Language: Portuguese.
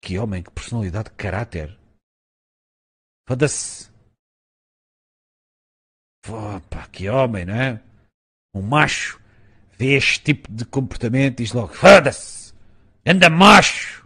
Que homem, que personalidade, que caráter. Foda-se. Opa, que homem, não é? Um macho vê este tipo de comportamento e diz logo: foda-se! Anda macho!